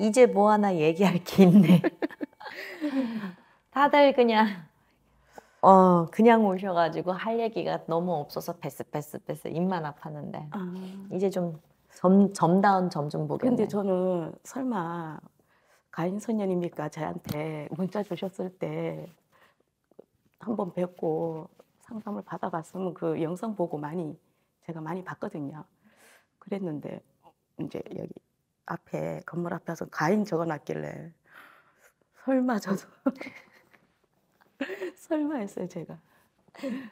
이제 뭐 하나 얘기할 게 있네. 다들 그냥 어 그냥 오셔가지고 할 얘기가 너무 없어서 패스 패스 패스 입만 아팠는데 아. 이제 좀 점, 점다운 점 좀 보겠네. 근데 저는 설마 가인 선녀님입까 저한테 문자 주셨을 때한번 뵙고 상담을 받아봤으면 그 영상 보고 많이 제가 많이 봤거든요. 그랬는데 이제 여기 앞에 건물 앞에 서 가인 적어놨길래 설마 저도 설마 했어요 제가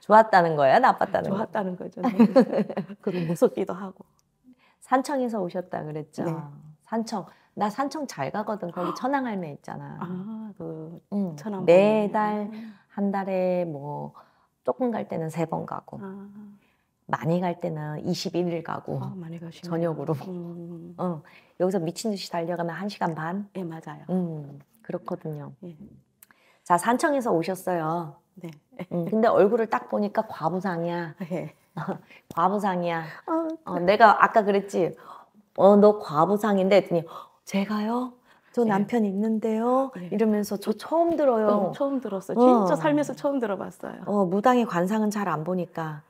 좋았다는 거예요 나빴다는 좋았다는 거? 거죠 그리고 무섭기도 하고 산청에서 오셨다 그랬죠 네. 산청 나 산청 잘 가거든 거기 아. 천왕할매 있잖아 아그 응. 천왕 매달 음. 한 달에 뭐 조금 갈 때는 세 번 가고 아. 많이 갈 때는 21일 가고 아, 많이 가시네 저녁으로 음, 음, 음. 어, 여기서 미친 듯이 달려가면 1시간 반? 네, 맞아요. 음, 그렇거든요. 네. 자, 산청에서 오셨어요. 네. 음, 근데 얼굴을 딱 보니까 과부상이야. 네. 과부상이야. 아, 어, 내가 아까 그랬지. 어, 너 과부상인데 했더니 제가요? 저 예. 남편 네. 있는데요. 네. 이러면서 저 처음 들어요. 어, 처음 들었어. 어. 진짜 살면서 처음 들어봤어요. 어, 무당의 관상은 잘 안 보니까.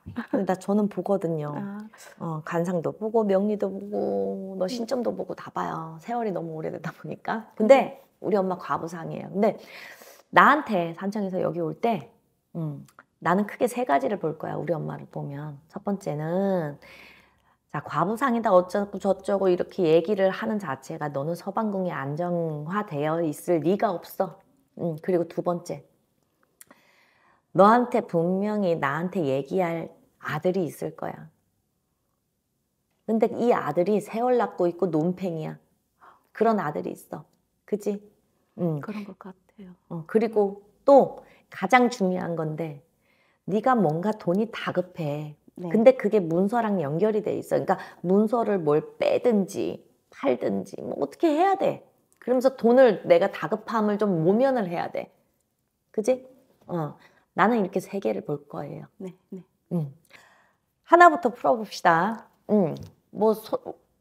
나 저는 보거든요. 아. 어, 관상도 보고 명리도 보고 너 음. 신점도 보고 다 봐요. 세월이 너무 오래됐다 보니까. 음. 근데 우리 엄마 과부상이에요. 근데 나한테 산청에서 여기 올 때 음, 나는 크게 세 가지를 볼 거야. 우리 엄마를 보면 첫 번째는 자, 과부상이다 어쩌고 저쩌고 이렇게 얘기를 하는 자체가 너는 서방궁이 안정화되어 있을 리가 없어. 음, 그리고 두 번째. 너한테 분명히 나한테 얘기할 아들이 있을 거야. 근데 이 아들이 세월 낳고 있고 논팽이야. 그런 아들이 있어. 그지? 음. 그런 것 같아요. 어, 그리고 또 가장 중요한 건데 네가 뭔가 돈이 다급해. 네. 근데 그게 문서랑 연결이 돼 있어. 그러니까 문서를 뭘 빼든지 팔든지 뭐 어떻게 해야 돼. 그러면서 돈을 내가 다급함을 좀 모면을 해야 돼. 그지? 어. 나는 이렇게 세 개를 볼 거예요. 네. 네. 음. 하나부터 풀어봅시다. 음. 뭐 소,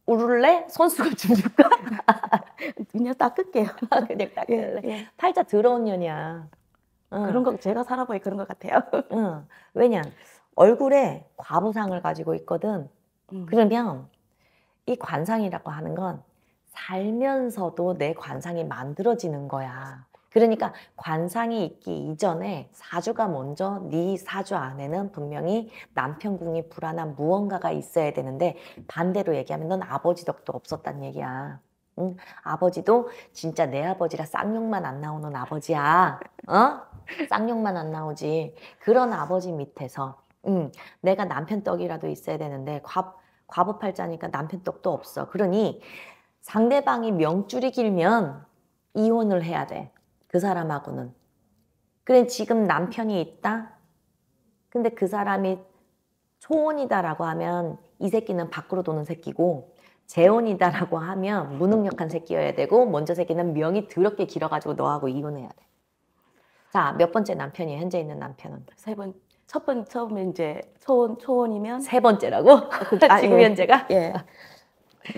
오를래? 손수건 좀 줄까? 그냥 닦을게요. 그냥 닦을래. 예, 예. 팔자 더러운 년이야. 응. 그런 거 제가 살아보니 그런 것 같아요. 응. 왜냐? 얼굴에 과부상을 가지고 있거든. 음. 그러면 이 관상이라고 하는 건 살면서도 내 관상이 만들어지는 거야. 그러니까 관상이 있기 이전에 사주가 먼저 네 사주 안에는 분명히 남편궁이 불안한 무언가가 있어야 되는데 반대로 얘기하면 넌 아버지 덕도 없었단 얘기야. 응? 아버지도 진짜 내 아버지라 쌍욕만 안 나오는 아버지야. 어? 쌍욕만 안 나오지. 그런 아버지 밑에서 음, 내가 남편 떡이라도 있어야 되는데 과, 과부팔자니까 남편 떡도 없어. 그러니 상대방이 명줄이 길면 이혼을 해야 돼. 그 사람하고는. 그래 지금 남편이 있다. 근데 그 사람이 초혼이다라고 하면 이 새끼는 밖으로 도는 새끼고 재혼이다라고 하면 무능력한 새끼여야 되고 먼저 새끼는 명이 더럽게 길어가지고 너하고 이혼해야 돼. 자, 몇 번째 남편이 현재 있는 남편은? 세 번, 첫 번, 처음에 이제 초원, 초원이면 세 번째라고? 아, 아 지금 예. 현재가? 예. 아,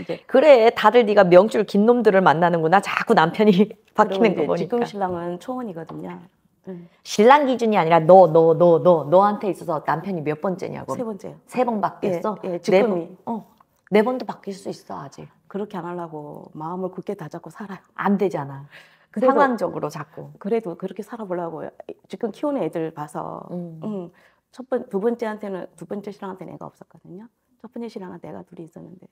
이제. 그래 다들 네가 명줄 긴 놈들을 만나는구나 자꾸 남편이 바뀌는 거 보니까 지금 신랑은 초원이거든요 음. 신랑 기준이 아니라 너 너 너 너 너, 한테 있어서 남편이 몇 번째냐고 세 번째요 세번 바뀌었어? 예, 예 지금이 네 번, 어, 네 번도 바뀔 수 있어 아직 그렇게 안 하려고 마음을 굳게 다잡고 살아요 안 되잖아 그 상황적으로 자꾸. 그래도 그렇게 살아보려고 지금 키우는 애들 봐서 음. 음. 첫번 두 번째한테는 두 번째 신랑한테는 애가 없었거든요. 첫 번째 신랑한테 애가 둘이 있었는데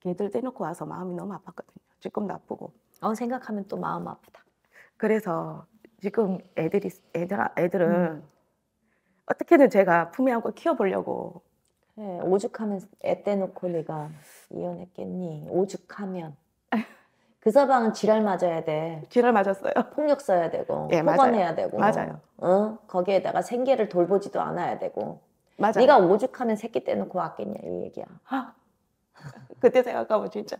걔들 떼놓고 와서 마음이 너무 아팠거든요. 지금 나쁘고. 어 생각하면 또 마음 아프다. 그래서 지금 애들이 애들 애들은 음. 어떻게든 제가 품에 안고 키워보려고. 그 오죽하면 애 떼놓고 내가 이혼했겠니? 오죽하면. 그 서방은 지랄 맞아야 돼. 지랄 맞았어요. 폭력 써야 되고, 예, 폭언해야 되고, 맞아요. 어? 거기에다가 생계를 돌보지도 않아야 되고. 맞아요. 네가 오죽하면 새끼 떼놓고 왔겠냐 이 얘기야. 아, 그때 생각하면 진짜.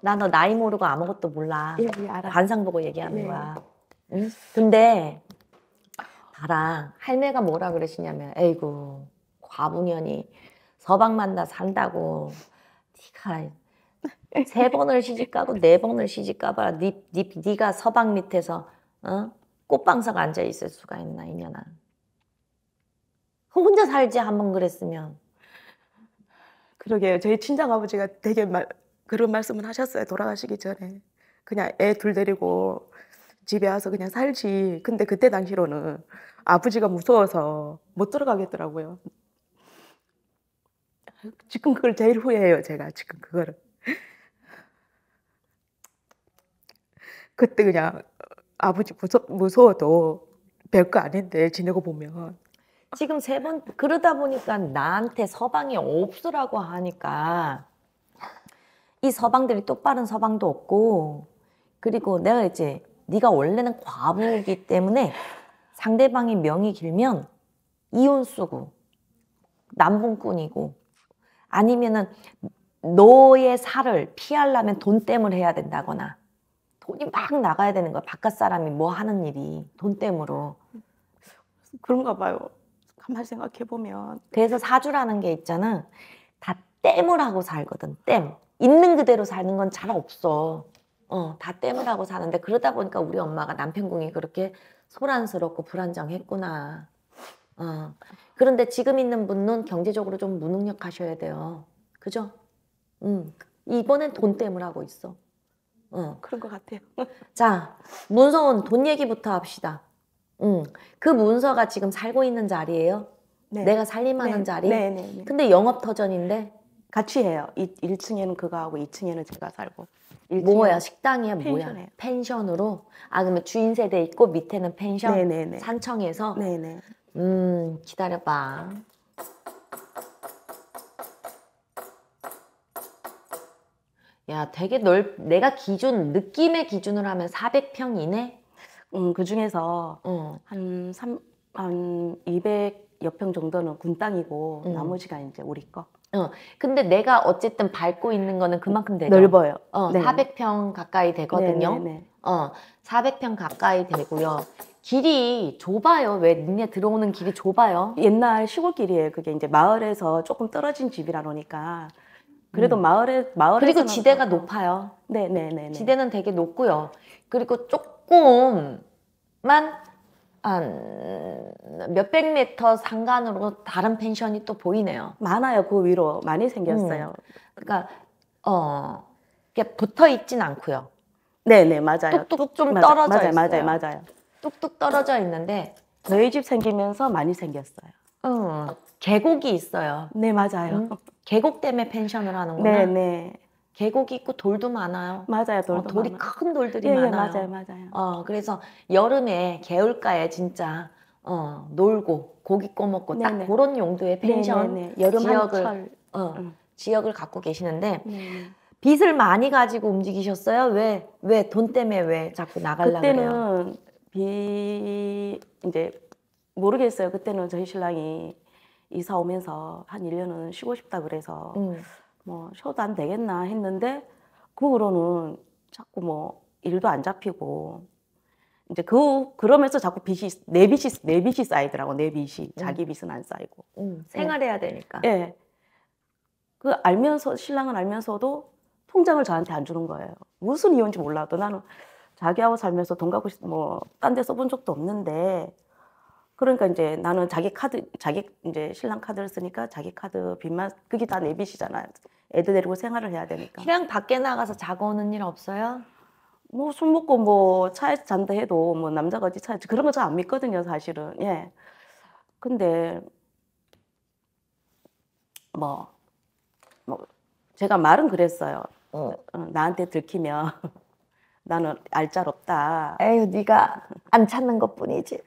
나 너 나이 모르고 아무것도 몰라. 예, 예, 알아. 관상 보고 얘기하는 예. 거야. 응? 근데 다랑 할매가 뭐라 그러시냐면, 에이구 과부년이 서방 만나 산다고 네가 세 번을 시집가고 네 번을 시집가봐라. 네, 네, 가 서방 밑에서 어? 꽃방석 앉아 있을 수가 있나 이년아. 혼자 살지 한 번 그랬으면. 그러게요. 저희 친정 아버지가 되게 말, 그런 말씀을 하셨어요. 돌아가시기 전에 그냥 애 둘 데리고 집에 와서 그냥 살지. 근데 그때 당시로는 아버지가 무서워서 못 들어가겠더라고요. 지금 그걸 제일 후회해요. 제가 지금 그거를. 그때 그냥 어, 아버지 무서, 무서워도 별 거 아닌데 지내고 보면 지금 세 번 그러다 보니까 나한테 서방이 없으라고 하니까 이 서방들이 똑바른 서방도 없고 그리고 내가 이제 네가 원래는 과부이기 때문에 상대방이 명이 길면 이혼수고 남봉꾼이고 아니면은 너의 살을 피하려면 돈 땜을 해야 된다거나 돈이 막 나가야 되는 거야. 바깥 사람이 뭐 하는 일이 돈 때문으로. 그런가 봐요. 가만 생각해 보면. 그래서 사주라는 게 있잖아. 다 땜을 하고 살거든. 땜. 있는 그대로 사는 건 잘 없어. 어, 다 땜을 하고 사는데 그러다 보니까 우리 엄마가 남편궁이 그렇게 소란스럽고 불안정했구나. 어. 그런데 지금 있는 분은 경제적으로 좀 무능력하셔야 돼요. 그죠? 음. 이번엔 돈 땜을 하고 있어. 그런 것 같아요. 자, 문서는 돈 얘기부터 합시다. 응. 그 문서가 지금 살고 있는 자리예요? 네. 내가 살림하는 네. 자리? 네, 네, 네. 근데 영업터전인데? 같이 해요. 이, 1층에는 그거 하고 2층에는 제가 살고. 뭐야 식당이야 뭐야 펜션으로 아 그러면 주인 세대 있고 밑에는 펜션 네네네. 네, 네. 산청에서 네네. 네. 음 기다려봐 야, 되게 넓, 내가 기준, 느낌의 기준으로 하면 400평 이내? 음, 그 중에서 어. 한 3, 한 200여 평 정도는 군 땅이고, 음. 나머지가 이제 우리 거. 어, 근데 내가 어쨌든 밟고 있는 거는 그만큼 되죠. 넓어요. 어, 네. 400평 가까이 되거든요. 네네네. 네, 네. 어, 400평 가까이 되고요. 길이 좁아요. 왜 니네 들어오는 길이 좁아요? 옛날 시골 길이에요. 그게 이제 마을에서 조금 떨어진 집이라 그러니까 그래도 음. 마을에 마을 그리고 지대가 높아요. 네네네. 지대는 되게 높고요. 그리고 조금만 한 몇백 미터 상간으로 다른 펜션이 또 보이네요. 많아요. 그 위로 많이 생겼어요. 음. 그러니까 어 이게 붙어 있진 않고요. 네네 맞아요. 뚝뚝 좀 맞아, 떨어져 맞아요, 있어요. 맞아요 맞아요. 뚝뚝 떨어져 있는데 저희 집 생기면서 많이 생겼어요. 음, 계곡이 있어요. 네 맞아요. 음. 계곡 때문에 펜션을 하는구나. 네, 네. 계곡이 있고 돌도 많아요. 맞아요, 어, 돌도 어, 돌이 많아요. 큰 돌들이 예, 예 많아요. 예, 맞아요, 맞아요. 어, 그래서 여름에 개울가에 진짜 어, 놀고 고기 꺼먹고 네네. 딱 네. 그런 용도의 네, 네, 펜션 네네. 여름 지역을 철. 어, 응. 음. 지역을 갖고 계시는데 네 빚을 많이 가지고 움직이셨어요. 왜왜 돈 때문에 왜 자꾸 나갈라 그때는 그래요? 비 이제 모르겠어요. 그때는 저희 신랑이 이사 오면서 한 1년은 쉬고 싶다 그래서 음. 뭐 쉬어도 안 되겠나 했는데 그 후로는 자꾸 뭐 일도 안 잡히고 이제 그 그러면서 자꾸 빚이 내 빚이 내 빚이 쌓이더라고 내 빚이 자기 빚은 안 쌓이고 음, 생활해야 되니까 예. 그 알면서 신랑은 알면서도 통장을 저한테 안 주는 거예요. 무슨 이유인지 몰라도 나는 자기하고 살면서 돈 갖고 뭐 딴 데 써본 적도 없는데 그러니까 이제 나는 자기 카드, 자기 이제 신랑 카드를 쓰니까 자기 카드 빚만 그게 다 내 빚이잖아요. 애들 데리고 생활을 해야 되니까. 그냥 밖에 나가서 자고 오는 일 없어요? 뭐 술 먹고 뭐 차에서 잔다 해도 뭐 남자가 어디 차에 그런 거 잘 안 믿거든요, 사실은. 예. 근데 뭐, 뭐 제가 말은 그랬어요. 어. 어 나한테 들키면 나는 알짤 없다. 에휴, 네가 안 찾는 것뿐이지.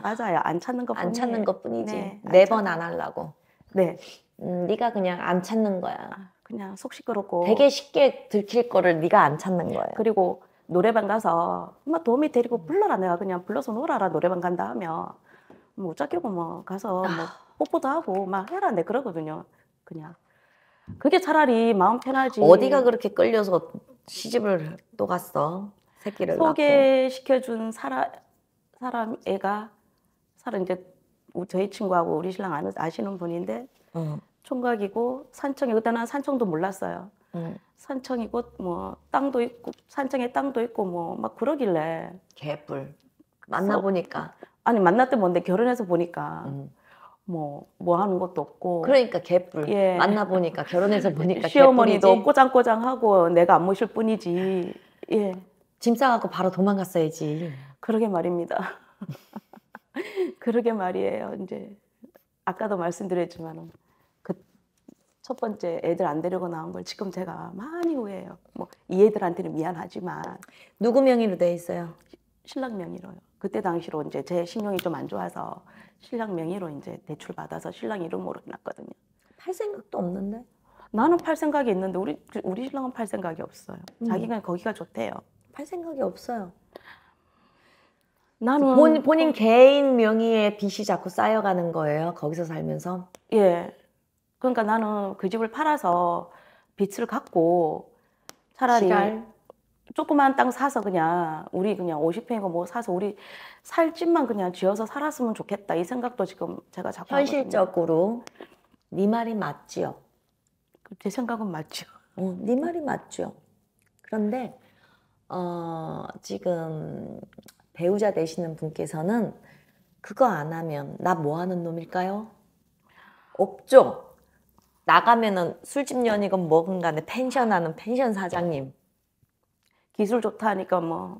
맞아요. 안 찾는 것뿐이지. 안 찾는 것뿐이지. 네, 네, 번 안, 안 하려고. 네. 음, 네가 그냥 안 찾는 거야. 아, 그냥 속 시끄럽고. 되게 쉽게 들킬 거를 네가 안 찾는 거야 그리고 노래방 가서 엄마 도움이 데리고 불러라 내가 그냥 불러서 놀아라 노래방 간다 하면 뭐 어쩌겠고 뭐 가서 뭐 아. 뽀뽀도 하고 막 해라 내 네, 그러거든요. 그냥 그게 차라리 마음 편하지. 어디가 그렇게 끌려서 시집을 또 갔어? 새끼를 소개시켜준 사람 사람 애가 사람 이제 저희 친구하고 우리 신랑 아는, 아시는 분인데 음. 총각이고 산청이 그때는 산청도 몰랐어요. 음. 산청이고 뭐 땅도 있고 산청에 땅도 있고 뭐 막 그러길래 개뿔 만나 보니까 아니 만났던 뭔데 결혼해서 보니까 뭐뭐 뭐 하는 것도 없고 그러니까 개뿔 예. 만나 보니까 결혼해서 보니까 시어머니도 개뿔이지? 꼬장꼬장하고 내가 안 모실 뿐이지 예. 짐 싸갖고 바로 도망갔어야지 그러게 말입니다 그러게 말이에요. 이제 아까도 말씀드렸지만 그 첫 번째 애들 안 데리고 나온 걸 지금 제가 많이 후회해요. 뭐 이 애들한테는 미안하지만 누구 명의로 돼 있어요? 신랑 명의로요. 그때 당시로 이제 제 신용이 좀 안 좋아서 신랑 명의로 이제 대출 받아서 신랑 이름으로 해놨거든요. 팔 생각도 없는데? 나는 팔 생각이 있는데 우리 우리 신랑은 팔 생각이 없어요. 음. 자기가 거기가 좋대요. 팔 생각이 없어요. 나는 그 본, 어. 본인 어. 개인 명의의 빚이 자꾸 쌓여가는 거예요. 거기서 살면서. 예. 그러니까 나는 그 집을 팔아서 빚을 갚고 차라리 시갈. 조그만 땅 사서 그냥 우리 그냥 50평이고 뭐 사서 우리 살 집만 그냥 지어서 살았으면 좋겠다 이 생각도 지금 제가 자꾸 현실적으로 네 말이 맞지요. 그 제 생각은 맞죠. 어, 네 말이 맞죠. 그런데 어, 지금 배우자 되시는 분께서는 그거 안 하면 나 뭐 하는 놈일까요? 없죠. 나가면은 술집 연이건 뭐건 간에 펜션 하는 펜션 사장님. 기술 좋다 하니까 뭐,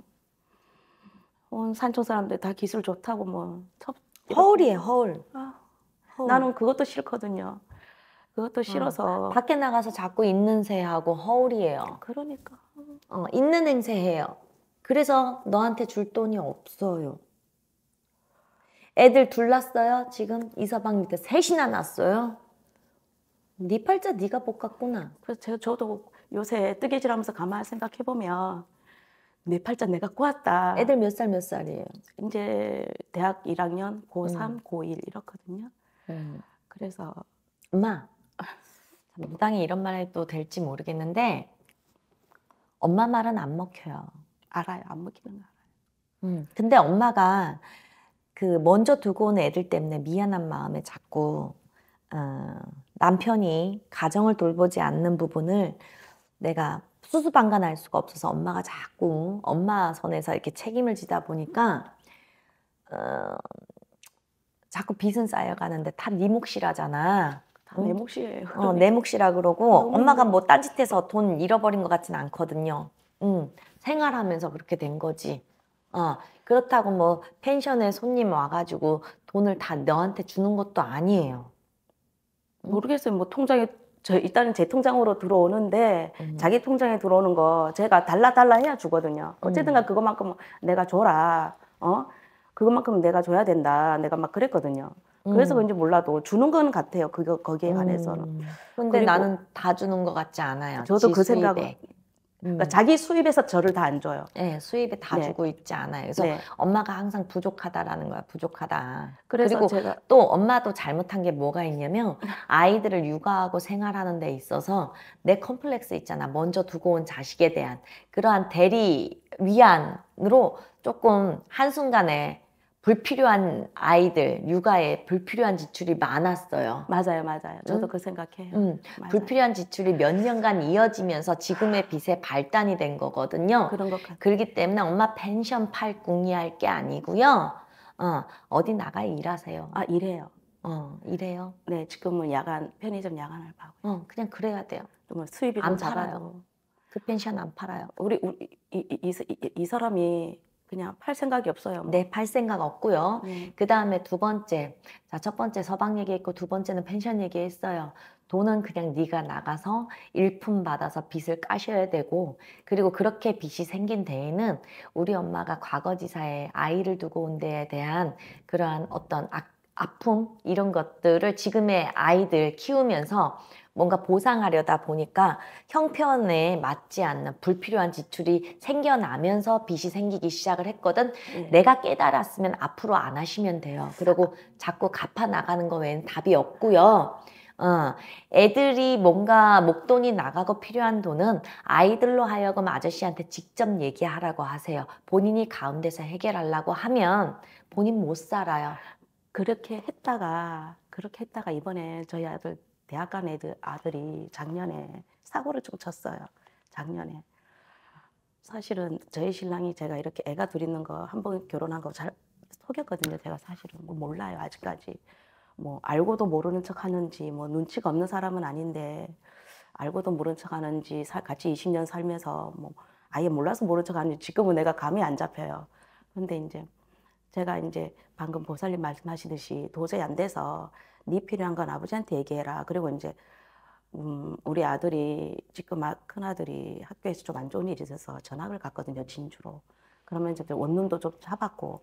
온 산초 사람들 다 기술 좋다고 뭐. 첩, 허울이에요, 허울. 아, 허울. 나는 그것도 싫거든요. 그것도 어, 싫어서. 어, 밖에 나가서 자꾸 있는 새하고 허울이에요. 그러니까. 어, 있는 행세해요. 그래서 너한테 줄 돈이 없어요. 애들 둘났어요? 지금 이사방 밑에 셋이나 났어요? 네 팔자 네가 볶았구나. 그래서 제가 저도 요새 뜨개질하면서 가만 생각해 보면 내 네 팔자 내가 꼬았다. 애들 몇 살 몇 살이에요? 이제 대학 1학년, 고3, 음. 고1 이렇거든요. 음. 그래서 엄마 무당이 뭐 이런 말 해도 될지 모르겠는데 엄마 말은 안 먹혀요. 알아요. 안 먹히는 거 알아요. 음, 근데 엄마가 그 먼저 두고 온 애들 때문에 미안한 마음에 자꾸 어, 남편이 가정을 돌보지 않는 부분을 내가 수수방관할 수가 없어서 엄마가 자꾸 엄마 선에서 이렇게 책임을 지다 보니까 어, 자꾸 빚은 쌓여가는데 다 네 몫이라잖아. 다 내 몫이에요. 어, 내 몫이라 그러고 엄마가 뭐 딴짓해서 돈 잃어버린 것 같진 않거든요. 음. 생활하면서 그렇게 된 거지. 어, 그렇다고 뭐 펜션에 손님 와가지고 돈을 다 너한테 주는 것도 아니에요. 모르겠어요. 뭐 통장에 저 일단은 제 통장으로 들어오는데 음. 자기 통장에 들어오는 거 제가 달라 달라 해야 주거든요. 음. 어쨌든가 그것만큼 내가 줘라. 어? 그것만큼 내가 줘야 된다. 내가 막 그랬거든요. 그래서 음. 그런지 몰라도 주는 건 같아요. 그거 거기에 음. 관해서는. 음. 근데 나는 다 주는 것 같지 않아요. 저도 그생각 그러니까 음. 자기 수입에서 저를 다 안 줘요. 네, 예, 수입에 다 네. 주고 있지 않아요. 그래서 네. 엄마가 항상 부족하다라는 거야, 부족하다. 그리고 제가... 또 엄마도 잘못한 게 뭐가 있냐면 아이들을 육아하고 생활하는 데 있어서 내 컴플렉스 있잖아. 먼저 두고 온 자식에 대한 그러한 대리 위안으로 조금 한순간에 불필요한 아이들 육아에 불필요한 지출이 많았어요. 맞아요, 맞아요. 저도 응? 음. 그 생각해요. 응. 음. 불필요한 지출이 몇 년간 이어지면서 지금의 빚에 발단이 된 거거든요. 그런 것 같아요. 그렇기 때문에 엄마 펜션 팔 궁리할 게 아니고요. 어, 어디 나가 일하세요. 아 일해요. 어 일해요. 네, 지금은 야간 편의점 야간 알바고. 어 그냥 그래야 돼요. 뭐 수입이 안 팔아요. 그 펜션 안 팔아요. 우리 우리 이, 이, 이, 이 사람이 그냥 팔 생각이 없어요. 뭐. 네, 팔 생각 없고요. 네. 그 다음에 두 번째, 자, 첫 번째 서방 얘기했고 두 번째는 펜션 얘기했어요. 돈은 그냥 네가 나가서 일품 받아서 빚을 까셔야 되고 그리고 그렇게 빚이 생긴 데에는 우리 엄마가 과거지사에 아이를 두고 온 데에 대한 그러한 어떤 악 아픔 이런 것들을 지금의 아이들 키우면서 뭔가 보상하려다 보니까 형편에 맞지 않는 불필요한 지출이 생겨나면서 빚이 생기기 시작을 했거든. 네. 내가 깨달았으면 앞으로 안 하시면 돼요. 그리고 자꾸 갚아 나가는 거 외엔 답이 없고요. 어, 애들이 뭔가 목돈이 나가고 필요한 돈은 아이들로 하여금 아저씨한테 직접 얘기하라고 하세요. 본인이 가운데서 해결하려고 하면 본인 못 살아요. 그렇게 했다가 그렇게 했다가 이번에 저희 아들 대학 간 애들 아들이 작년에 사고를 좀 쳤어요. 작년에 사실은 저희 신랑이 제가 이렇게 애가 둘 있는 거 한 번 결혼한 거 잘 속였거든요. 제가 사실은 뭐 몰라요 아직까지 뭐 알고도 모르는 척 하는지 뭐 눈치가 없는 사람은 아닌데 알고도 모른 척 하는지 같이 20년 살면서 뭐 아예 몰라서 모른 척 하는지 지금은 내가 감이 안 잡혀요. 근데 이제 제가 이제 방금 보살님 말씀하시듯이 도저히 안 돼서 네 필요한 건 아버지한테 얘기해라. 그리고 이제 음, 우리 아들이 지금 아, 큰 아들이 학교에서 좀 안 좋은 일이 있어서 전학을 갔거든요 진주로. 그러면 이제 원룸도 좀 잡았고.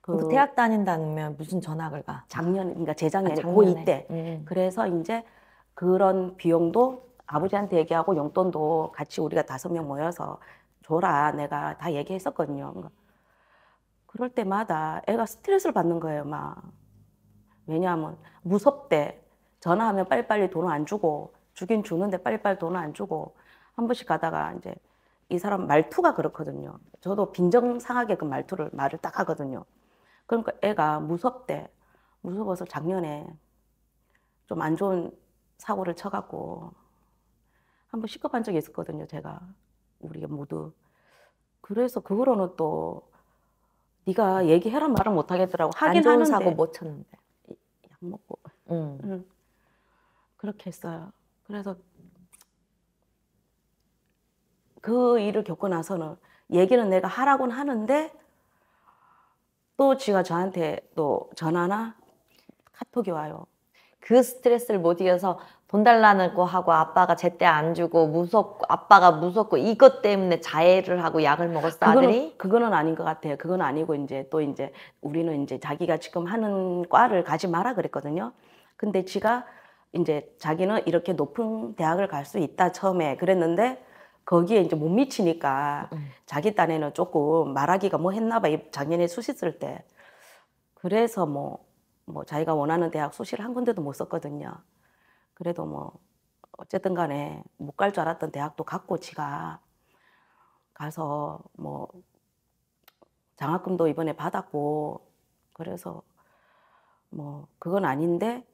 그 대학 다닌다면 무슨 전학을 가? 작년, 그러니까 재작년에 아, 고2 때. 음. 음. 그래서 이제 그런 비용도 아버지한테 얘기하고 용돈도 같이 우리가 다섯 명 모여서 줘라. 내가 다 얘기했었거든요. 그러니까 그럴 때마다 애가 스트레스를 받는 거예요, 막. 왜냐하면 무섭대. 전화하면 빨리빨리 돈을 안 주고, 주긴 주는데 빨리빨리 돈을 안 주고, 한 번씩 가다가 이제 이 사람 말투가 그렇거든요. 저도 빈정상하게 그 말투를, 말을 딱 하거든요. 그러니까 애가 무섭대. 무서워서 작년에 좀 안 좋은 사고를 쳐갖고, 한 번 시급한 적이 있었거든요, 제가. 우리 모두. 그래서 그거로는 또 네가 음. 얘기해라 말은 못 하겠더라고. 하긴 하는 사고 못 쳤는데. 약 먹고. 음. 응. 그렇게 했어요. 그래서 그 일을 겪고 나서는 얘기는 내가 하라곤 하는데 또 지가 저한테 또 전화나 카톡이 와요. 그 스트레스를 못 이겨서 돈달라거 하고 아빠가 제때 안 주고 무섭고 아빠가 무섭고 이것 때문에 자해를 하고 약을 먹었어 그거 아들이? 그거는 아닌 것 같아요. 그건 아니고 이제 또 이제 우리는 이제 자기가 지금 하는 과를 가지 마라 그랬거든요. 근데 지가 이제 자기는 이렇게 높은 대학을 갈 수 있다 처음에 그랬는데 거기에 이제 못 미치니까 음, 음. 자기 딴에는 조금 말하기가 뭐 했나 봐. 작년에 수시 쓸 때. 그래서 뭐, 뭐 자기가 원하는 대학 수시를 한 군데도 못 썼거든요. 그래도 뭐 어쨌든 간에 못 갈 줄 알았던 대학도 갔고 지가 가서 뭐 장학금도 이번에 받았고 그래서 뭐 그건 아닌데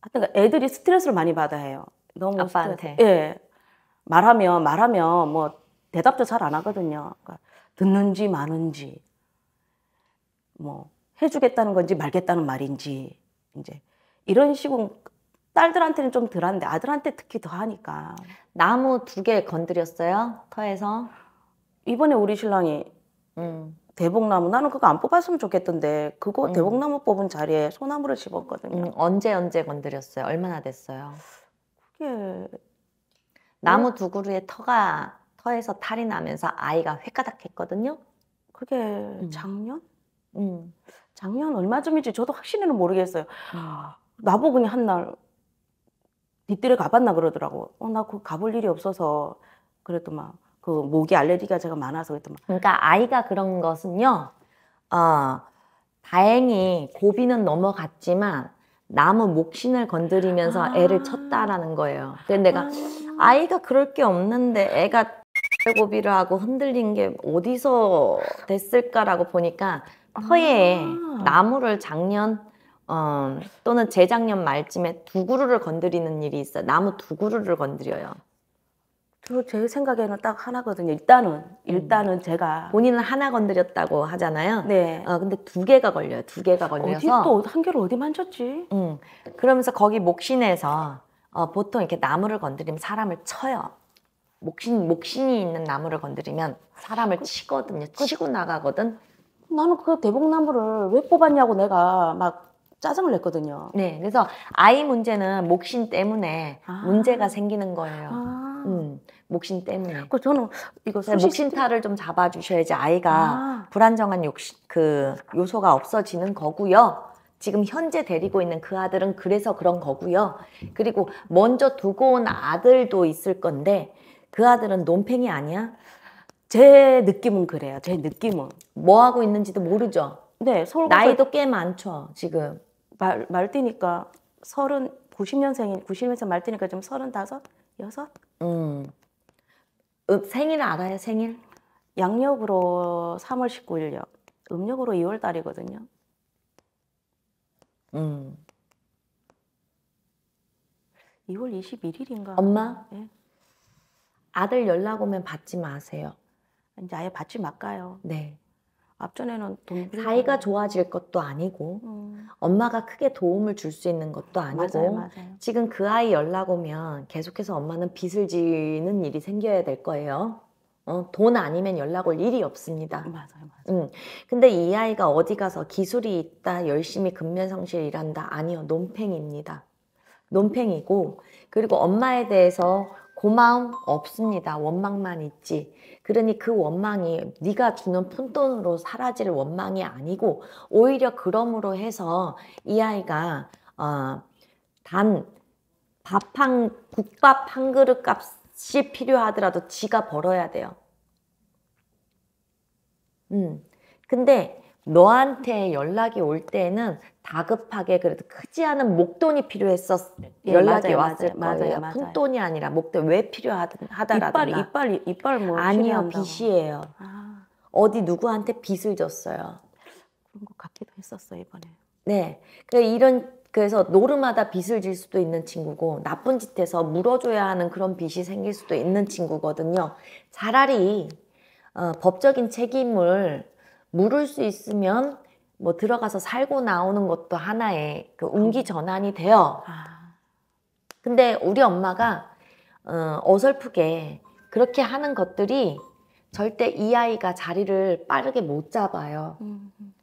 하여튼 그러니까 애들이 스트레스를 많이 받아 해요. 너무 아빠한테. 스트 예. 말하면 말하면 뭐 대답도 잘 안 하거든요. 그러니까 듣는지 마는지 뭐 해주겠다는 건지 말겠다는 말인지 이제 이런 식으로 딸들한테는 좀 덜한데 아들한테 특히 더하니까. 나무 두 개 건드렸어요 터에서. 이번에 우리 신랑이 음. 대봉나무 나는 그거 안 뽑았으면 좋겠던데 그거 음. 대봉나무 뽑은 자리에 소나무를 심었거든요. 음, 언제 언제 건드렸어요? 얼마나 됐어요? 그게 나무 두 그루에 터가 터에서 탈이 나면서 아이가 횟가닥했거든요. 그게 작년? 음. 작년 얼마쯤인지 저도 확실히는 모르겠어요. 나보고 그냥 한날 뒷뜰에 가봤나 그러더라고. 어, 나그 가볼 일이 없어서. 그랬더만그 모기 알레르기가 제가 많아서 그랬더만 그러니까 아이가 그런 것은요, 어, 다행히 고비는 넘어갔지만 남의 목신을 건드리면서 아 애를 쳤다라는 거예요. 근데 내가 아. 이가 그럴 게 없는데 애가 고비를 하고 흔들린 게 어디서 됐을까라고 보니까 허 아. 서해에 나무를 작년 어, 또는 재작년 말쯤에 두 그루를 건드리는 일이 있어. 나무 두 그루를 건드려요. 그제 생각에는 딱 하나거든요. 일단은 일단은 음. 제가 본인은 하나 건드렸다고 하잖아요. 네. 어 근데 두 개가 걸려요. 두 개가 걸려서 어디 또 한 개를 어디 만졌지? 음. 그러면서 거기 목신에서 어, 보통 이렇게 나무를 건드리면 사람을 쳐요. 목신 목신이 있는 나무를 건드리면 사람을 그, 치거든요. 그 치고 나가거든. 나는 그 대복나무를 왜 뽑았냐고 내가 막 짜증을 냈거든요. 네, 그래서 아이 문제는 목신 때문에 아. 문제가 생기는 거예요. 아. 음, 목신 때문에. 그 저는 이거 목신타를 좀 잡아주셔야지 아이가 아. 불안정한 욕시, 그 요소가 없어지는 거고요. 지금 현재 데리고 있는 그 아들은 그래서 그런 거고요. 그리고 먼저 두고 온 아들도 있을 건데 그 아들은 논팽이 아니야? 제 느낌은 그래요. 제 느낌은 뭐 하고 있는지도 모르죠. 네, 나이도 꽤 많죠 지금. 말, 말띠니까 서른 구십 년생이 9 0 년생 말뛰니까좀금 서른다섯 여섯. 음. 음 생일 알아요 생일? 양력으로 삼월십구일요 음력으로 이월 달이거든요. 음. 2월 21일인가? 엄마? 네. 아들 연락 오면 받지 마세요. 이제 아예 받지 말까요? 네. 앞전에는 돈 사이가 좋아질 것도 아니고 음. 엄마가 크게 도움을 줄 수 있는 것도 아니고 맞아요, 맞아요. 지금 그 아이 연락 오면 계속해서 엄마는 빚을 지는 일이 생겨야 될 거예요. 어, 돈 아니면 연락 올 일이 없습니다. 맞아요, 맞아요. 음. 근데 이 아이가 어디 가서 기술이 있다, 열심히 근면성실 일한다 아니요, 논팽입니다. 논팽이고 그리고 엄마에 대해서 고마움 없습니다. 원망만 있지. 그러니 그 원망이 네가 주는 푼돈으로 사라질 원망이 아니고 오히려 그럼으로 해서 이 아이가 어, 단밥 한 국밥 한 그릇 값이 필요하더라도 지가 벌어야 돼요. 음. 근데 너한테 연락이 올 때는 다급하게 그래도 크지 않은 목돈이 필요했었 예, 네, 네, 연락이 맞아요, 왔을 맞아요, 거예요. 맞아요, 큰 돈이 아니라 목돈 왜 필요하다라든가. 이빨 이빨 이빨 뭐 아니요 빚이에요. 아. 어디 누구한테 빚을 줬어요. 그런 것 같기도 했었어 이번에. 네, 그래 이런 그래서 노름하다 빚을 질 수도 있는 친구고 나쁜 짓해서 물어줘야 하는 그런 빚이 생길 수도 있는 친구거든요. 차라리 어, 법적인 책임을 물을 수 있으면 뭐 들어가서 살고 나오는 것도 하나의 그 운기 음. 전환이 돼요. 아. 근데 우리 엄마가 어, 설프게 그렇게 하는 것들이 절대 이 아이가 자리를 빠르게 못 잡아요. 음. 음.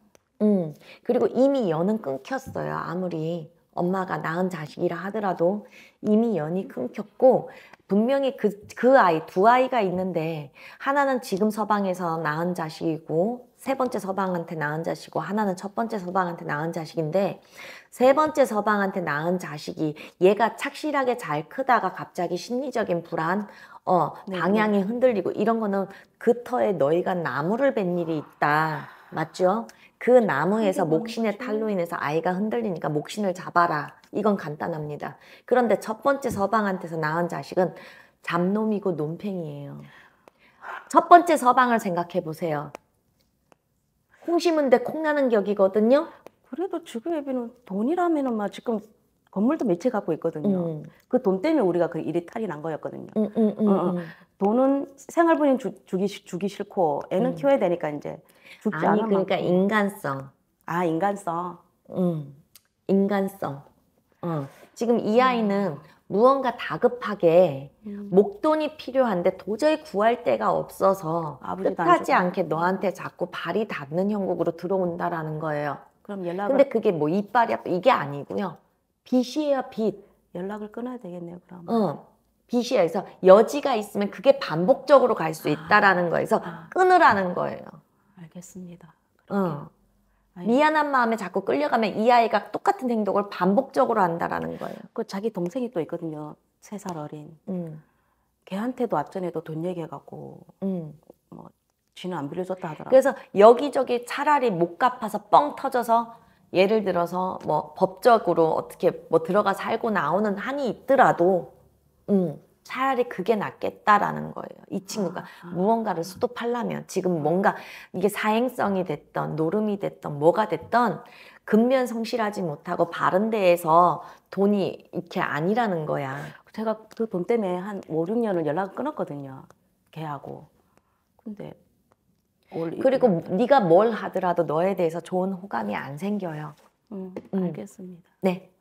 음. 그리고 이미 연은 끊겼어요. 아무리 엄마가 낳은 자식이라 하더라도 이미 연이 끊겼고 분명히 그, 그 아이, 두 아이가 있는데 하나는 지금 서방에서 낳은 자식이고 세 번째 서방한테 낳은 자식이고 하나는 첫 번째 서방한테 낳은 자식인데 세 번째 서방한테 낳은 자식이 얘가 착실하게 잘 크다가 갑자기 심리적인 불안, 어, 네, 네. 방향이 흔들리고 이런 거는 그 터에 너희가 나무를 벤 일이 있다. 맞죠? 그 나무에서 목신의 탈로 인해서 아이가 흔들리니까 목신을 잡아라. 이건 간단합니다. 그런데 첫 번째 서방한테서 낳은 자식은 잡놈이고 논팽이에요. 첫 번째 서방을 생각해 보세요. 콩 심은 데콩 나는 격이거든요. 그래도 지금 애비는 돈이라면은 막 뭐 지금 건물도 몇채 갖고 있거든요. 음. 그돈 때문에 우리가 그 일이 탈이 난 거였거든요. 음, 음, 음 어, 어. 음. 돈은 생활비는 주, 주기, 주기 싫고 애는 음. 키워야 되니까 이제 죽지 아니, 그러니까 만큼. 인간성. 아 인간성. 음. 인간성. 어. 지금 이 아이는 음. 무언가 다급하게 음. 목돈이 필요한데 도저히 구할 데가 없어서 끝하지 않게 너한테 자꾸 발이 닿는 형국으로 들어온다라는 거예요. 그럼 연락을 근데 그게 뭐 이빨이야 이게 아니고요. 빚이에요 빚. 연락을 끊어야 되겠네요 그럼. 어. 빚이에 그래서 여지가 있으면 그게 반복적으로 갈수 아. 있다라는 거에서 아. 끊으라는 거예요. 알겠습니다. 그렇게. 어. 미안한 마음에 자꾸 끌려가면 이 아이가 똑같은 행동을 반복적으로 한다라는 거예요. 그 자기 동생이 또 있거든요. 세 살 어린. 음. 걔한테도 앞전에도 돈 얘기해갖고 음. 뭐 쥐는 안 빌려줬다 하더라. 그래서 여기저기 차라리 못 갚아서 뻥 터져서 예를 들어서 뭐 법적으로 어떻게 뭐 들어가 살고 나오는 한이 있더라도 음. 차라리 그게 낫겠다라는 거예요. 이 친구가 아, 아. 무언가를 수도팔라면 지금 뭔가 이게 사행성이 됐던 노름이 됐던 뭐가 됐던 근면 성실하지 못하고 바른 데에서 돈이 이렇게 아니라는 거야. 제가 그 돈 때문에 한 5, 6년을 연락 끊었거든요. 걔하고. 근데 그리고 네가 뭘 하더라도 너에 대해서 좋은 호감이 안 생겨요. 음, 음. 알겠습니다. 음. 네.